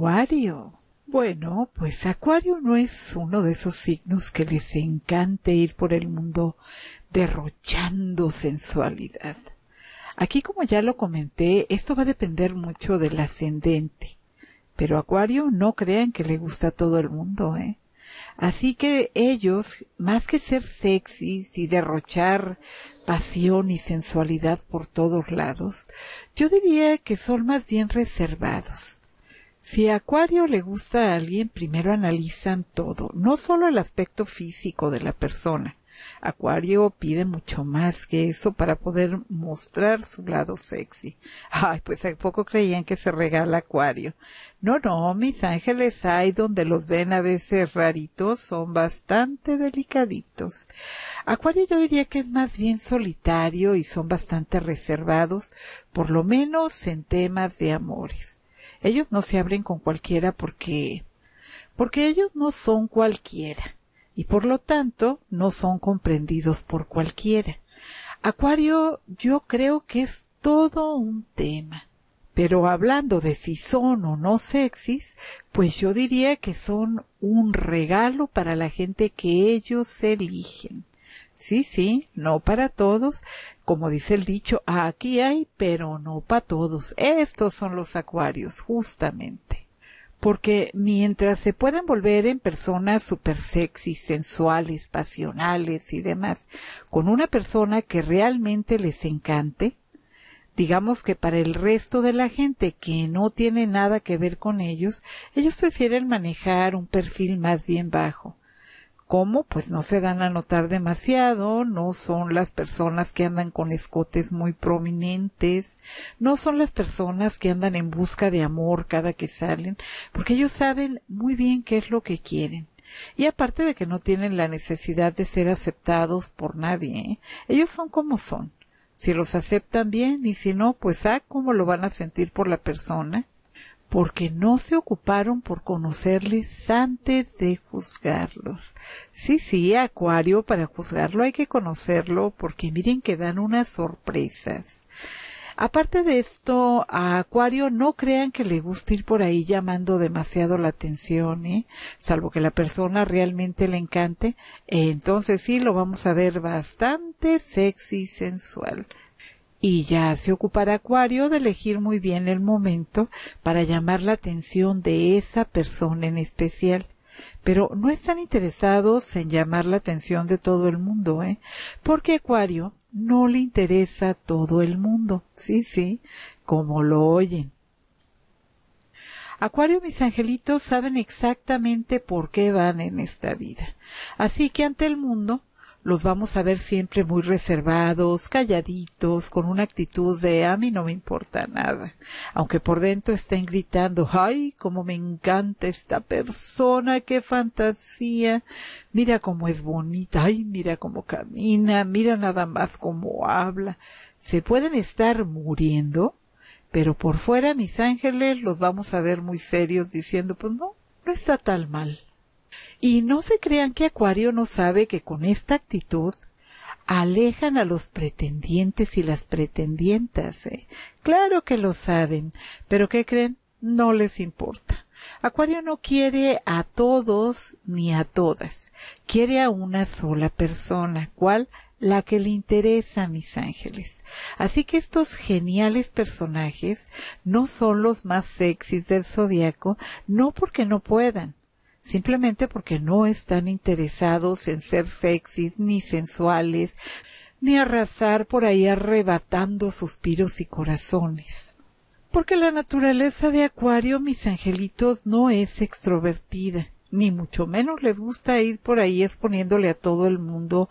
Acuario. Bueno, pues Acuario no es uno de esos signos que les encante ir por el mundo derrochando sensualidad. Aquí, como ya lo comenté, esto va a depender mucho del ascendente. Pero Acuario no crean que le gusta a todo el mundo, ¿eh? Así que ellos, más que ser sexys y derrochar pasión y sensualidad por todos lados, yo diría que son más bien reservados. Si Acuario le gusta a alguien, primero analizan todo, no solo el aspecto físico de la persona. Acuario pide mucho más que eso para poder mostrar su lado sexy. Ay, pues hay poco creían que se regala Acuario. No, no, mis ángeles hay donde los ven a veces raritos, son bastante delicaditos. Acuario yo diría que es más bien solitario y son bastante reservados, por lo menos en temas de amores. Ellos no se abren con cualquiera porque, porque ellos no son cualquiera y por lo tanto no son comprendidos por cualquiera. Acuario yo creo que es todo un tema. Pero hablando de si son o no sexys, pues yo diría que son un regalo para la gente que ellos eligen. Sí, sí, no para todos. Como dice el dicho, aquí hay, pero no para todos. Estos son los acuarios, justamente. Porque mientras se pueden volver en personas super sexy, sensuales, pasionales y demás, con una persona que realmente les encante, digamos que para el resto de la gente que no tiene nada que ver con ellos, ellos prefieren manejar un perfil más bien bajo ¿Cómo? Pues no se dan a notar demasiado, no son las personas que andan con escotes muy prominentes, no son las personas que andan en busca de amor cada que salen, porque ellos saben muy bien qué es lo que quieren. Y aparte de que no tienen la necesidad de ser aceptados por nadie, ¿eh? ellos son como son. Si los aceptan bien y si no, pues ah, cómo lo van a sentir por la persona porque no se ocuparon por conocerles antes de juzgarlos. Sí, sí, Acuario, para juzgarlo hay que conocerlo porque miren que dan unas sorpresas. Aparte de esto, a Acuario no crean que le guste ir por ahí llamando demasiado la atención, ¿eh? salvo que la persona realmente le encante, entonces sí lo vamos a ver bastante sexy y sensual y ya se ocupará Acuario de elegir muy bien el momento para llamar la atención de esa persona en especial. Pero no están interesados en llamar la atención de todo el mundo, ¿eh? Porque Acuario no le interesa a todo el mundo. Sí, sí, como lo oyen. Acuario, mis angelitos saben exactamente por qué van en esta vida. Así que ante el mundo los vamos a ver siempre muy reservados, calladitos, con una actitud de a mí no me importa nada, aunque por dentro estén gritando, ay, cómo me encanta esta persona, qué fantasía, mira cómo es bonita, ay, mira cómo camina, mira nada más cómo habla. Se pueden estar muriendo, pero por fuera, mis ángeles, los vamos a ver muy serios diciendo, pues no, no está tan mal. Y no se crean que Acuario no sabe que con esta actitud alejan a los pretendientes y las pretendientas. ¿eh? Claro que lo saben, pero ¿qué creen? No les importa. Acuario no quiere a todos ni a todas, quiere a una sola persona, cual la que le interesa, mis ángeles. Así que estos geniales personajes no son los más sexys del zodiaco, no porque no puedan, simplemente porque no están interesados en ser sexys ni sensuales, ni arrasar por ahí arrebatando suspiros y corazones. Porque la naturaleza de Acuario, mis angelitos, no es extrovertida, ni mucho menos les gusta ir por ahí exponiéndole a todo el mundo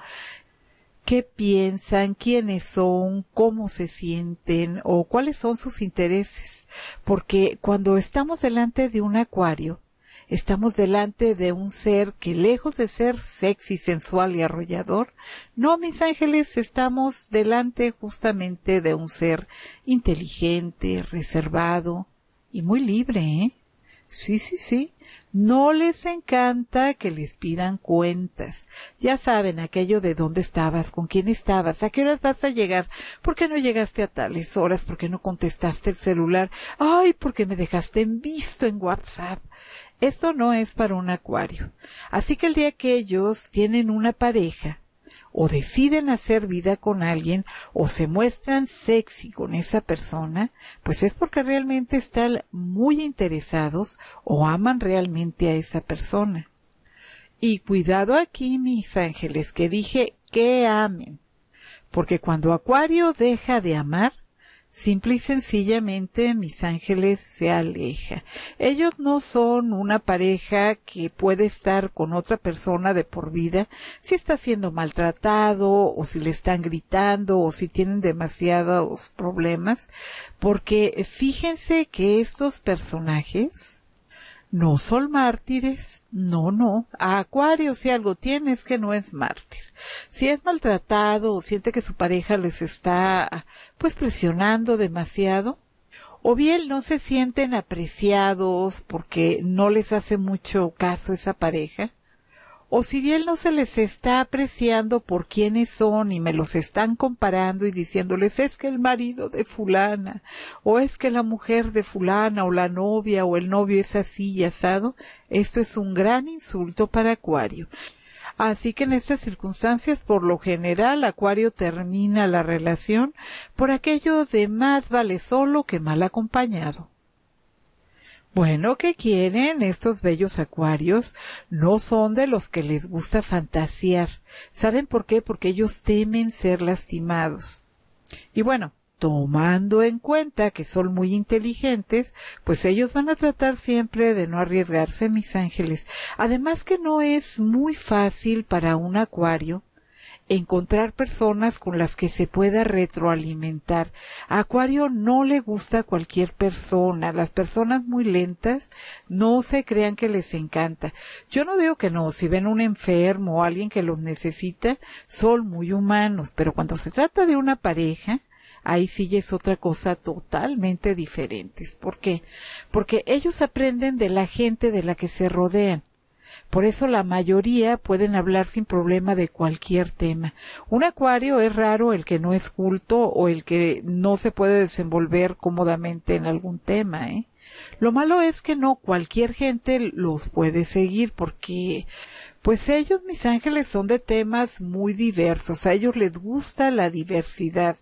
qué piensan, quiénes son, cómo se sienten o cuáles son sus intereses. Porque cuando estamos delante de un acuario, Estamos delante de un ser que lejos de ser sexy, sensual y arrollador, no, mis ángeles, estamos delante justamente de un ser inteligente, reservado y muy libre, ¿eh? Sí, sí, sí. No les encanta que les pidan cuentas. Ya saben aquello de dónde estabas, con quién estabas, a qué horas vas a llegar, por qué no llegaste a tales horas, por qué no contestaste el celular, ay, por qué me dejaste en visto en WhatsApp. Esto no es para un acuario. Así que el día que ellos tienen una pareja, o deciden hacer vida con alguien, o se muestran sexy con esa persona, pues es porque realmente están muy interesados o aman realmente a esa persona. Y cuidado aquí, mis ángeles, que dije que amen. Porque cuando Acuario deja de amar, Simple y sencillamente mis ángeles se aleja. Ellos no son una pareja que puede estar con otra persona de por vida si está siendo maltratado o si le están gritando o si tienen demasiados problemas, porque fíjense que estos personajes no, son Mártires, no, no. A Acuario, si algo tienes que no es mártir. Si es maltratado o siente que su pareja les está, pues, presionando demasiado, o bien no se sienten apreciados porque no les hace mucho caso esa pareja, o si bien no se les está apreciando por quiénes son y me los están comparando y diciéndoles es que el marido de fulana o es que la mujer de fulana o la novia o el novio es así y asado, esto es un gran insulto para Acuario. Así que en estas circunstancias, por lo general, Acuario termina la relación por aquello de más vale solo que mal acompañado. Bueno, ¿qué quieren? Estos bellos acuarios no son de los que les gusta fantasear. ¿Saben por qué? Porque ellos temen ser lastimados. Y bueno, tomando en cuenta que son muy inteligentes, pues ellos van a tratar siempre de no arriesgarse, mis ángeles. Además que no es muy fácil para un acuario encontrar personas con las que se pueda retroalimentar. Acuario no le gusta a cualquier persona. Las personas muy lentas no se crean que les encanta. Yo no digo que no. Si ven un enfermo o alguien que los necesita, son muy humanos. Pero cuando se trata de una pareja, ahí sí es otra cosa totalmente diferente. ¿Por qué? Porque ellos aprenden de la gente de la que se rodean. Por eso la mayoría pueden hablar sin problema de cualquier tema. Un acuario es raro el que no es culto o el que no se puede desenvolver cómodamente en algún tema, ¿eh? Lo malo es que no cualquier gente los puede seguir porque pues ellos, mis ángeles, son de temas muy diversos. A ellos les gusta la diversidad.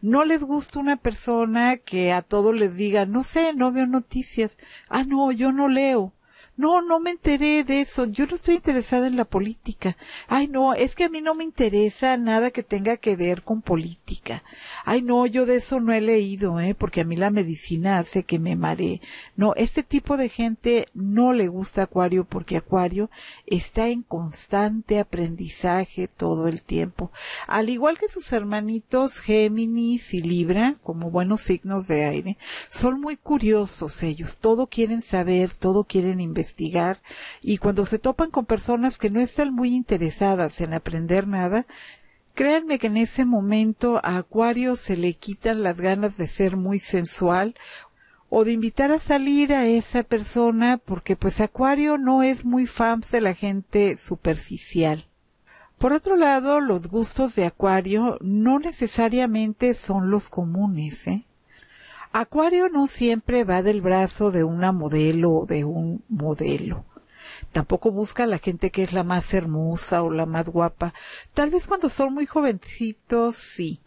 No les gusta una persona que a todos les diga, no sé, no veo noticias. Ah, no, yo no leo no, no me enteré de eso, yo no estoy interesada en la política. Ay, no, es que a mí no me interesa nada que tenga que ver con política. Ay, no, yo de eso no he leído, ¿eh? porque a mí la medicina hace que me mare. No, este tipo de gente no le gusta Acuario porque Acuario está en constante aprendizaje todo el tiempo. Al igual que sus hermanitos Géminis y Libra, como buenos signos de aire, son muy curiosos ellos, todo quieren saber, todo quieren investigar y cuando se topan con personas que no están muy interesadas en aprender nada, Créanme que en ese momento a Acuario se le quitan las ganas de ser muy sensual o de invitar a salir a esa persona porque pues Acuario no es muy fans de la gente superficial. Por otro lado, los gustos de Acuario no necesariamente son los comunes. ¿eh? Acuario no siempre va del brazo de una modelo o de un modelo. Tampoco busca a la gente que es la más hermosa o la más guapa. Tal vez cuando son muy jovencitos, sí.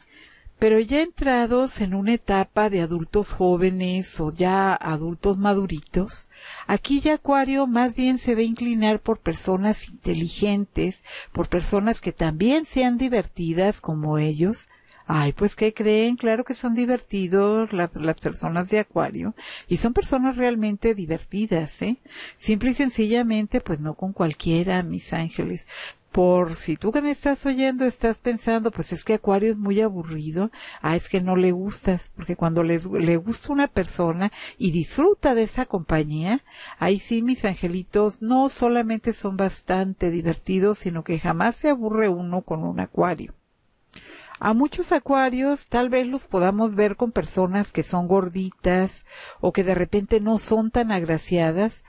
Pero ya entrados en una etapa de adultos jóvenes o ya adultos maduritos, aquí ya Acuario más bien se ve inclinar por personas inteligentes, por personas que también sean divertidas como ellos, Ay, pues ¿qué creen? Claro que son divertidos las personas de Acuario y son personas realmente divertidas, ¿eh? Simple y sencillamente, pues no con cualquiera, mis ángeles. Por si tú que me estás oyendo estás pensando, pues es que Acuario es muy aburrido, ah, es que no le gustas, porque cuando les le gusta una persona y disfruta de esa compañía, ahí sí mis angelitos no solamente son bastante divertidos, sino que jamás se aburre uno con un Acuario. A muchos acuarios tal vez los podamos ver con personas que son gorditas o que de repente no son tan agraciadas.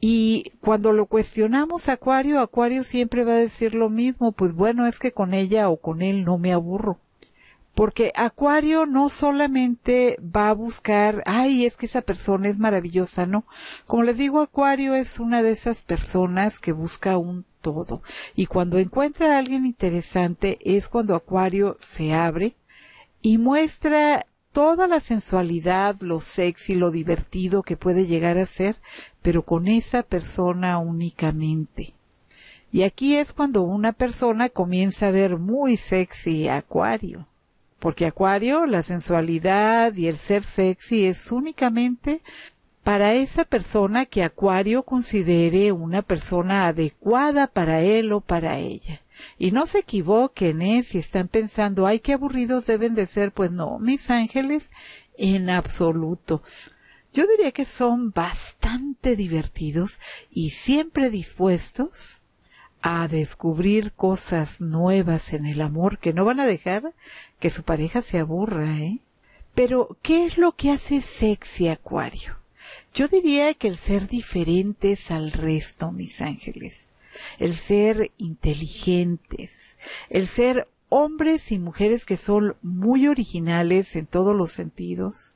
Y cuando lo cuestionamos Acuario, Acuario siempre va a decir lo mismo, pues bueno, es que con ella o con él no me aburro porque Acuario no solamente va a buscar, ay, es que esa persona es maravillosa, no. Como les digo, Acuario es una de esas personas que busca un todo. Y cuando encuentra a alguien interesante es cuando Acuario se abre y muestra toda la sensualidad, lo sexy, lo divertido que puede llegar a ser, pero con esa persona únicamente. Y aquí es cuando una persona comienza a ver muy sexy a Acuario. Porque Acuario, la sensualidad y el ser sexy es únicamente para esa persona que Acuario considere una persona adecuada para él o para ella. Y no se equivoquen, ¿eh? Si están pensando, ay, qué aburridos deben de ser, pues no, mis ángeles, en absoluto. Yo diría que son bastante divertidos y siempre dispuestos a descubrir cosas nuevas en el amor que no van a dejar que su pareja se aburra, ¿eh? Pero, ¿qué es lo que hace sexy Acuario? Yo diría que el ser diferentes al resto, mis ángeles, el ser inteligentes, el ser hombres y mujeres que son muy originales en todos los sentidos,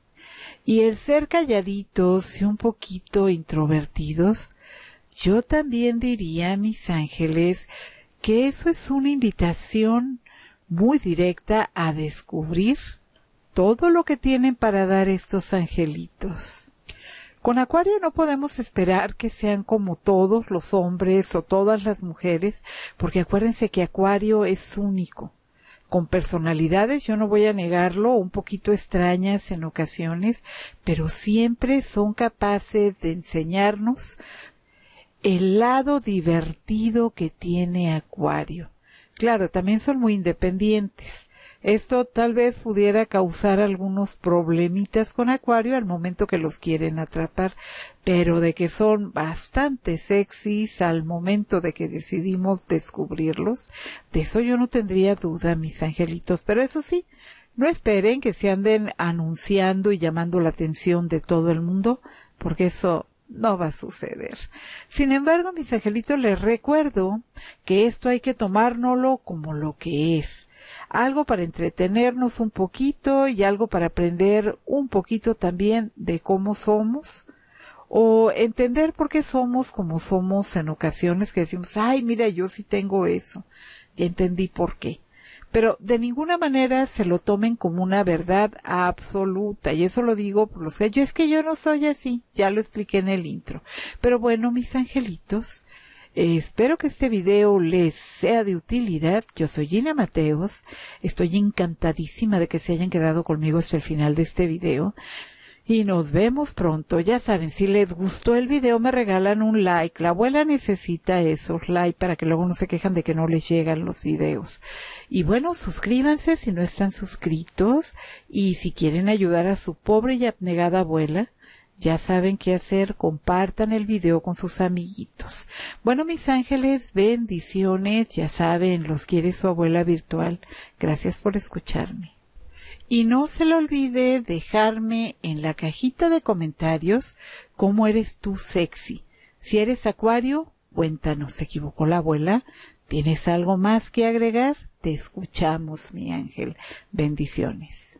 y el ser calladitos y un poquito introvertidos yo también diría a mis ángeles que eso es una invitación muy directa a descubrir todo lo que tienen para dar estos angelitos. Con Acuario no podemos esperar que sean como todos los hombres o todas las mujeres, porque acuérdense que Acuario es único con personalidades, yo no voy a negarlo, un poquito extrañas en ocasiones, pero siempre son capaces de enseñarnos el lado divertido que tiene Acuario. Claro, también son muy independientes. Esto tal vez pudiera causar algunos problemitas con Acuario al momento que los quieren atrapar, pero de que son bastante sexys al momento de que decidimos descubrirlos, de eso yo no tendría duda, mis angelitos, pero eso sí, no esperen que se anden anunciando y llamando la atención de todo el mundo, porque eso no va a suceder. Sin embargo, mis angelitos, les recuerdo que esto hay que tomárnoslo como lo que es. Algo para entretenernos un poquito y algo para aprender un poquito también de cómo somos o entender por qué somos como somos en ocasiones que decimos, ay, mira, yo sí tengo eso. y entendí por qué pero de ninguna manera se lo tomen como una verdad absoluta. Y eso lo digo por los que yo es que yo no soy así, ya lo expliqué en el intro. Pero bueno, mis angelitos, eh, espero que este video les sea de utilidad. Yo soy Gina Mateos. Estoy encantadísima de que se hayan quedado conmigo hasta el final de este video y nos vemos pronto. Ya saben, si les gustó el video me regalan un like. La abuela necesita esos likes para que luego no se quejan de que no les llegan los videos. Y bueno, suscríbanse si no están suscritos y si quieren ayudar a su pobre y abnegada abuela. Ya saben qué hacer, compartan el video con sus amiguitos. Bueno, mis ángeles, bendiciones, ya saben, los quiere su abuela virtual. Gracias por escucharme. Y no se le olvide dejarme en la cajita de comentarios cómo eres tú sexy. Si eres acuario, cuéntanos, se equivocó la abuela. ¿Tienes algo más que agregar? Te escuchamos, mi ángel. Bendiciones.